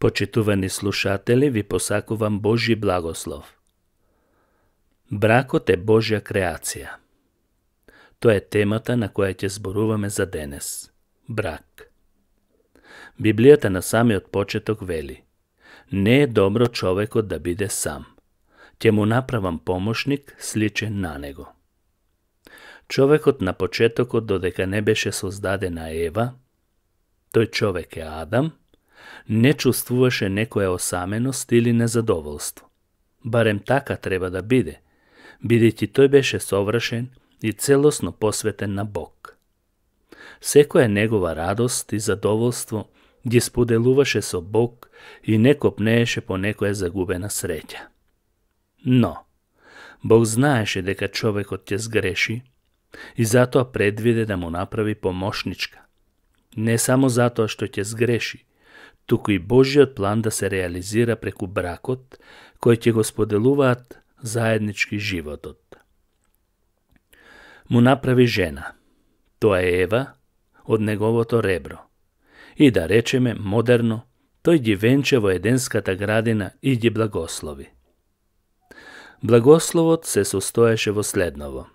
Почитувани слушатели, ви посакувам Божји благослов. Бракот е Божја креација. Тоа е темата на која ќе зборуваме за денес. Брак. Библијата на самиот почеток вели Не е добро човекот да биде сам. Ќе му направам помошник сличен на него. Човекот на почетокот додека не беше создадена Ева, тој човек е Адам – не чувствуваше некоја осаменост или незадоволство. Барем така треба да биде, бидејќи тој беше совршен и целосно посветен на Бог. Секоја негова радост и задоволство ги споделуваше со Бог и не копнееше по некоја загубена среќа. Но, Бог знаеше дека човекот ќе сгреши и затоа предвиде да му направи помошничка. Не само затоа што ќе сгреши, туку и Божиот план да се реализира преку бракот, кој ќе го споделуваат заеднички животот. Му направи жена. Тоа е Ева од неговото ребро. И да речеме модерно, тој ги венче во Еденската градина и ги благослови. Благословот се состоеше во следново.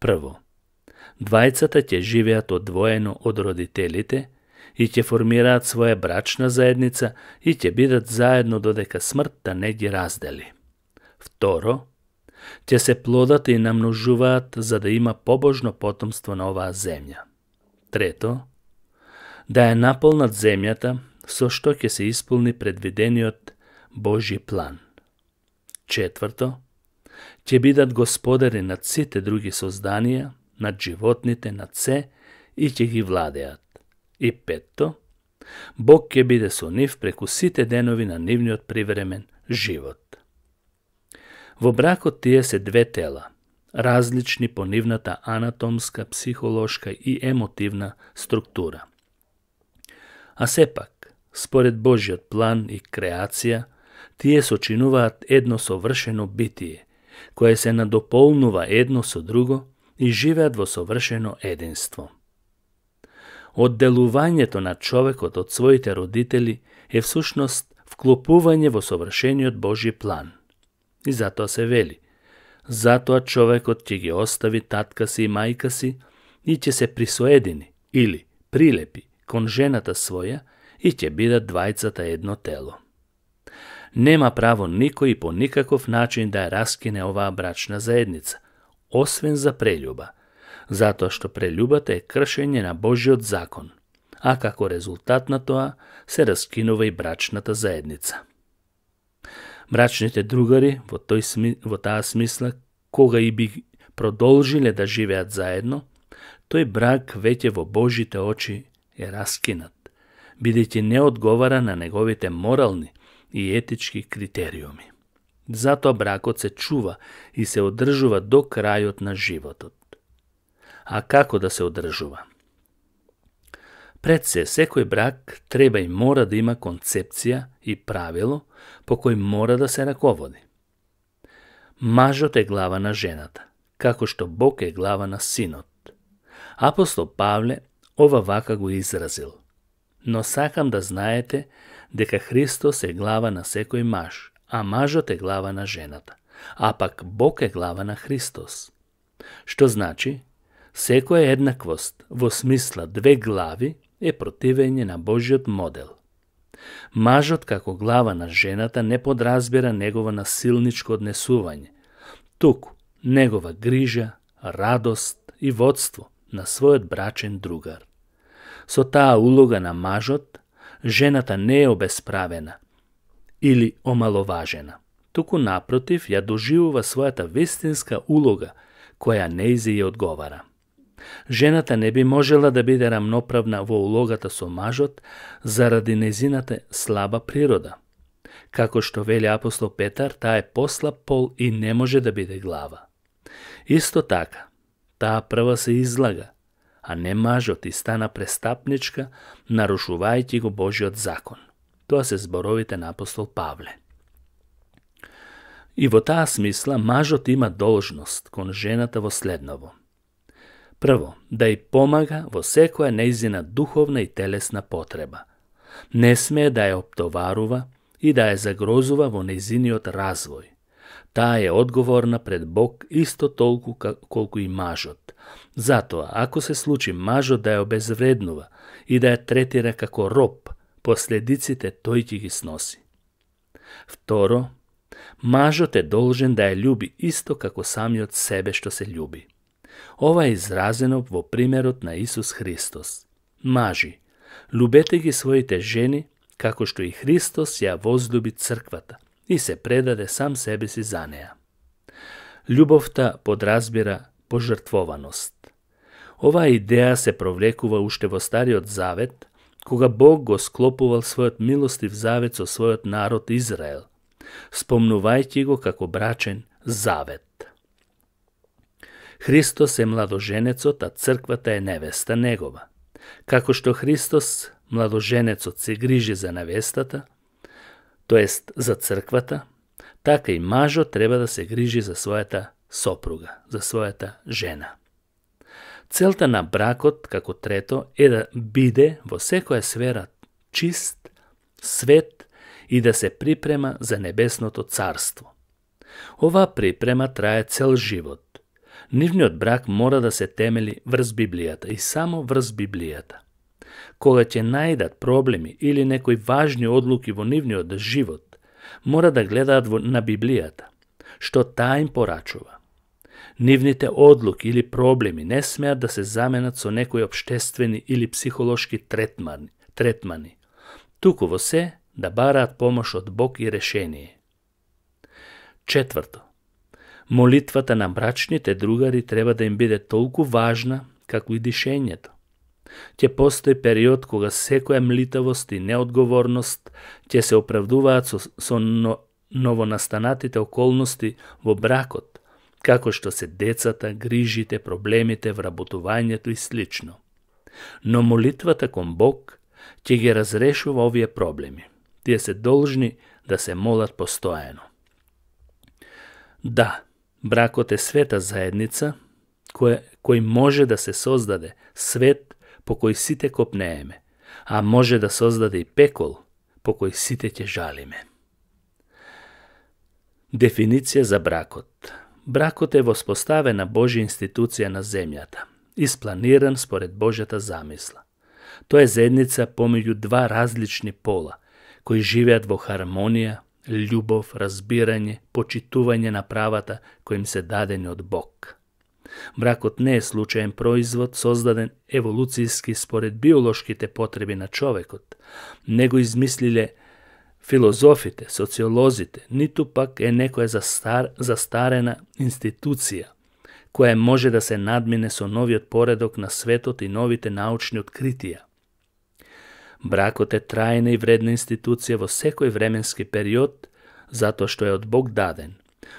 Прво, двајцата ќе живеат одвоено од родителите – и ќе формираат своја брачна заедница и ќе бидат заедно додека смртта не ги раздели. Второ, ќе се плодат и намножуваат за да има побожно потомство на оваа земја. Трето, да е наполнат земјата со што ќе се исполни предвидениот Божи план. Четврто, ќе бидат господари над сите други созданија, над животните, над се и ќе ги владеат. И петто, Бог ќе биде со нив преку сите денови на нивниот привремен живот. Во бракот тие се две тела, различни по нивната анатомска, психолошка и емотивна структура. А сепак, според Божиот план и креација, тие сочинуваат едно совршено битие, кое се надополнува едно со друго и живеат во совршено единство – Одделувањето на човекот од своите родители е всушност вклопување во совршениот Божи план. И затоа се вели. Затоа човекот ќе ги остави татка си и мајка си и ќе се присоедини или прилепи кон жената своја и ќе бидат двајцата едно тело. Нема право никој и по никаков начин да ја раскине оваа брачна заедница, освен за прелюба – затоа што прелюбата е кршење на Божиот закон, а како резултат на тоа се раскинува и брачната заедница. Брачните другари во, тој сми, во таа смисла, кога и би продолжиле да живеат заедно, тој брак веќе во Божите очи е раскинат, бидејќи не одговара на неговите морални и етички критериуми. Затоа бракот се чува и се одржува до крајот на животот а како да се одржува. Пред се, секој брак треба и мора да има концепција и правило по кој мора да се раководи. Мажот е глава на жената, како што Бог е глава на синот. Апостол Павле ова вака го изразил. Но сакам да знаете дека Христос е глава на секој маж, а мажот е глава на жената, а пак Бог е глава на Христос. Што значи Секоја еднаквост во смисла две глави е противење на Божиот модел. Мажот како глава на жената не подразбира негово насилничко однесување, туку негова грижа, радост и водство на својот брачен другар. Со таа улога на мажот, жената не е обесправена или омаловажена, туку напротив ја доживува својата вестинска улога која нејзе ја одговара. Жената не би можела да биде рамноправна во улогата со мажот заради незината слаба природа. Како што вели апостол Петар, таа е послаб пол и не може да биде глава. Исто така, таа прва се излага, а не мажот и стана престапничка, нарушувајќи го Божиот закон. Тоа се зборовите на апостол Павле. И во таа смисла мажот има должност кон жената во следново – Прво, да ја помага во секоја нејзина духовна и телесна потреба. Не смее да ја оптоварува и да ја загрозува во нејзиниот развој. Таа е одговорна пред Бог исто толку колку и мажот. Затоа, ако се случи мажот да ја обезвреднува и да ја третира како роб, последиците тој ќе ги сноси. Второ, мажот е должен да ја љуби исто како самиот себе што се љуби. Ова е изразено во примерот на Исус Христос. Мажи, любете ги своите жени, како што и Христос ја возлюби црквата и се предаде сам себе си за неа. Љубовта подразбира пожртвованост. Оваа идеја се провлекува уште во Стариот Завет, кога Бог го склопувал својот милостив завет со својот народ Израел, спомнувајќи го како брачен завет. Христос е младоженецот, а црквата е невеста негова. Како што Христос, младоженецот, се грижи за невестата, тоест за црквата, така и мажот треба да се грижи за својата сопруга, за својата жена. Целта на бракот, како трето, е да биде во секоја сфера чист, свет и да се припрема за небесното царство. Ова припрема трае цел живот, Нивниот брак мора да се темели врз Библијата и само врз Библијата. Кога ќе најдат проблеми или некои важни одлуки во нивниот живот, мора да гледаат на Библијата, што таа им порачува. Нивните одлуки или проблеми не смеат да се заменат со некои обштествени или психолошки третмани, третмани. Туку во се да бараат помош од Бог и решение. Четврто, Молитвата на брачните другари треба да им биде толку важна како и дишењето. Ќе постои период кога секоја млитавост и неодговорност ќе се оправдуваат со, со но, новонастанатите околности во бракот, како што се децата, грижите, проблемите, вработувањето и слично. Но молитвата кон Бог ќе ги разрешува овие проблеми. Тие се должни да се молат постојано. Да, Бракот е света заедница кој, кој може да се создаде свет по кој сите копнееме, а може да создаде и пекол по кој сите ќе жалиме. Дефиниција за бракот Бракот е воспоставена Божја институција на земјата, испланиран според Божјата замисла. Тоа е заедница помеѓу два различни пола, кои живеат во хармонија, љубов, разбирање, почитување на правата кои им се дадени од Бог. Бракот не е случаен производ создаден еволуцијски според биолошките потреби на човекот, него измислиле филозофите, социолозите, ниту пак е некоја застар, застарена институција која може да се надмине со новиот поредок на светот и новите научни откритија – Бракот е трајна и вредна институција во секој временски период, затоа што е од Бог даден,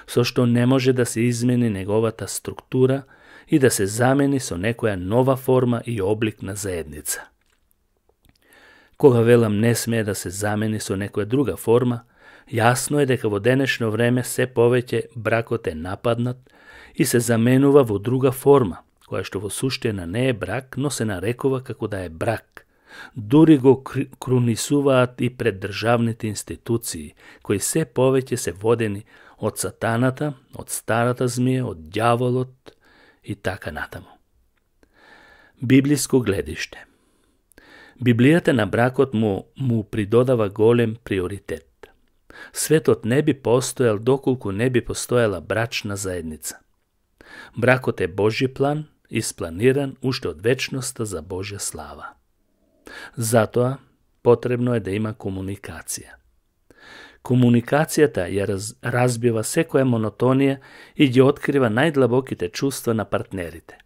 со што не може да се измени неговата структура и да се замени со некоја нова форма и облик на заедница. Кога велам не смее да се замени со некоја друга форма, јасно е дека во денешно време се повеќе бракот е нападнат и се заменува во друга форма, која што во суштина не е брак, но се нарекува како да е брак – дури го крунисуваат и пред државните институции, кои се повеќе се водени од сатаната, од старата змија, од дјаволот и така натаму. Библиско гледиште Библијата на бракот му, му придодава голем приоритет. Светот не би постоел доколку не би постоела брачна заедница. Бракот е Божи план, испланиран уште од вечноста за Божја слава. Затоа, потребно е да има комуникација. Комуникацијата ја раз, разбива секоја монотонија и ги открива најдлабоките чувства на партнерите.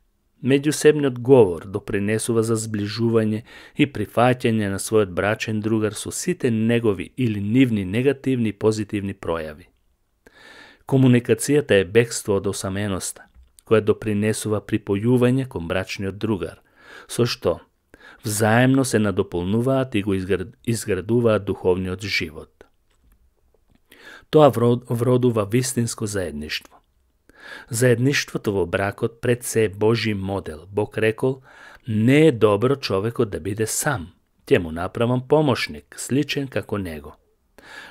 Меѓусебниот говор допринесува за зближување и прифаќање на својот брачен другар со сите негови или нивни негативни и позитивни пројави. Комуникацијата е бегство од осаменоста, која допринесува припојување кон брачниот другар, со што взаемно се надополнуваат и го изградуваат духовниот живот. Тоа вродува вистинско заедништво. Заедништвото во бракот пред се е Божи модел. Бог рекол, не е добро човекот да биде сам. Ќе му направам помошник, сличен како него.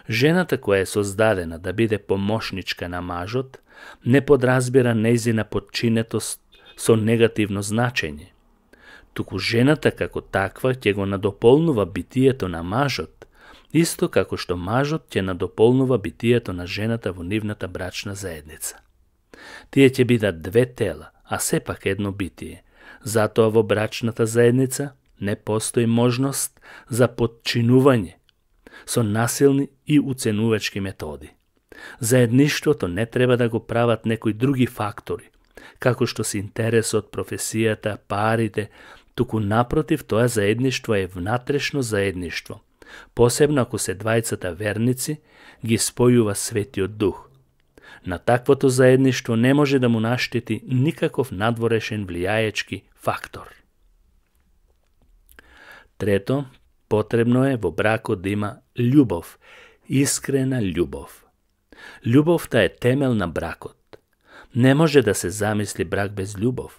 Жената која е создадена да биде помошничка на мажот, не подразбира нејзина подчинетост со негативно значење туку жената како таква ќе го надополнува битието на мажот, исто како што мажот ќе надополнува битието на жената во нивната брачна заедница. Тие ќе бидат две тела, а сепак едно битие. Затоа во брачната заедница не постои можност за подчинување со насилни и уценувачки методи. Заедништвото не треба да го прават некои други фактори, како што се интересот, професијата, парите, туку напротив тоа заедништво е внатрешно заедништво. Посебно ако се двајцата верници ги спојува Светиот Дух. На таквото заедништво не може да му наштети никаков надворешен влијаечки фактор. Трето, потребно е во бракот да има љубов, искрена љубов. Љубовта е темел на бракот. Не може да се замисли брак без љубов.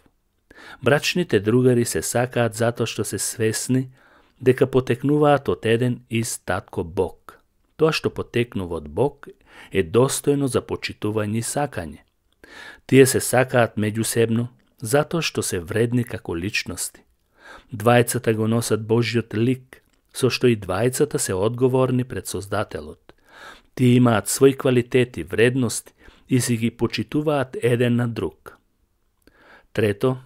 Брачните другари се сакаат затоа што се свесни дека потекнуваат од еден из татко Бог. Тоа што потекнува од Бог е достојно за почитување и сакање. Тие се сакаат меѓусебно затоа што се вредни како личности. Двајцата го носат Божјот лик, со што и двајцата се одговорни пред Создателот. Тие имаат свои квалитети, вредности и си ги почитуваат еден на друг. Трето,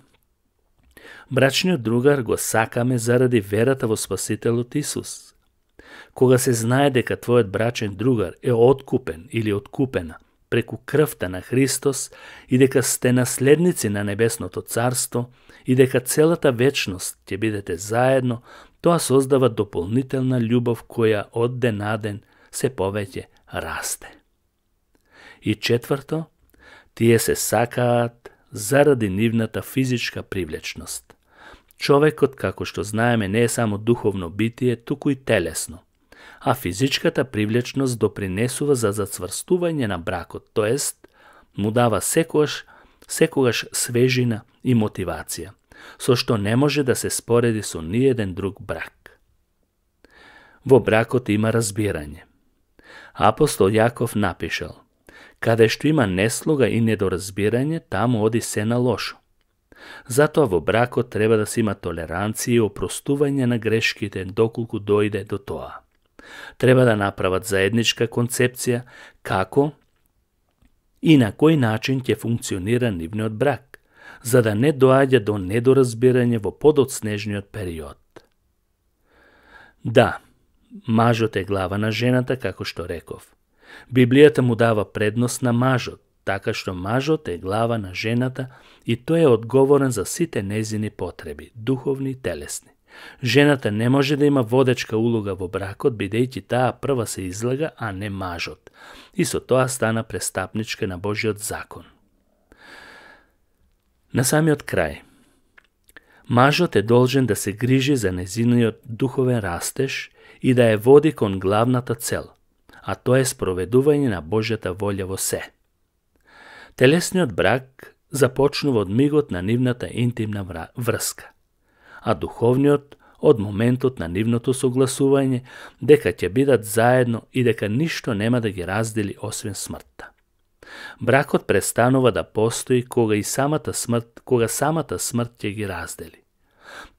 Брачниот другар го сакаме заради верата во Спасителот Исус. Кога се знае дека твојот брачен другар е откупен или откупена преку крвта на Христос и дека сте наследници на Небесното Царство и дека целата вечност ќе бидете заедно, тоа создава дополнителна љубов која од ден на ден се повеќе расте. И четврто, тие се сакаат заради нивната физичка привлечност. Човекот, како што знаеме, не е само духовно битие, туку и телесно. А физичката привлечност допринесува за зацврстување на бракот, тоест му дава секогаш, секогаш свежина и мотивација, со што не може да се спореди со ниеден друг брак. Во бракот има разбирање. Апостол Јаков напишал Каде што има неслога и недоразбирање, таму оди се на лошо. Затоа во бракот треба да се има толеранција и опростување на грешките доколку дојде до тоа. Треба да направат заедничка концепција како и на кој начин ќе функционира нивниот брак, за да не доаѓа до недоразбирање во подоцнежниот период. Да, мажот е глава на жената, како што реков – Библијата му дава предност на мажот, така што мажот е глава на жената и тој е одговорен за сите незини потреби, духовни и телесни. Жената не може да има водечка улога во бракот, бидејќи таа прва се излага, а не мажот. И со тоа стана престапничка на Божиот закон. На самиот крај. Мажот е должен да се грижи за незиниот духовен растеж и да ја води кон главната цел – а тоа е спроведување на Божјата волја во се. Телесниот брак започнува од мигот на нивната интимна врска, а духовниот од моментот на нивното согласување дека ќе бидат заедно и дека ништо нема да ги раздели освен смртта. Бракот престанува да постои кога и самата смрт, кога самата смрт ќе ги раздели.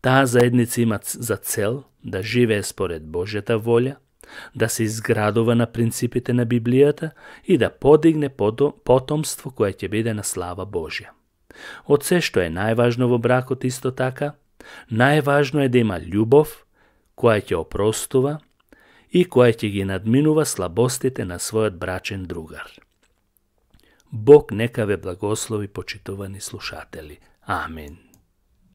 Таа заедница има за цел да живее според Божјата волја, да се изградува на принципите на Библијата и да подигне потомство кое ќе биде на слава Божја. Од се што е најважно во бракот исто така, најважно е да има љубов која ќе опростува и која ќе ги надминува слабостите на својот брачен другар. Бог нека ве благослови почитувани слушатели. Амин.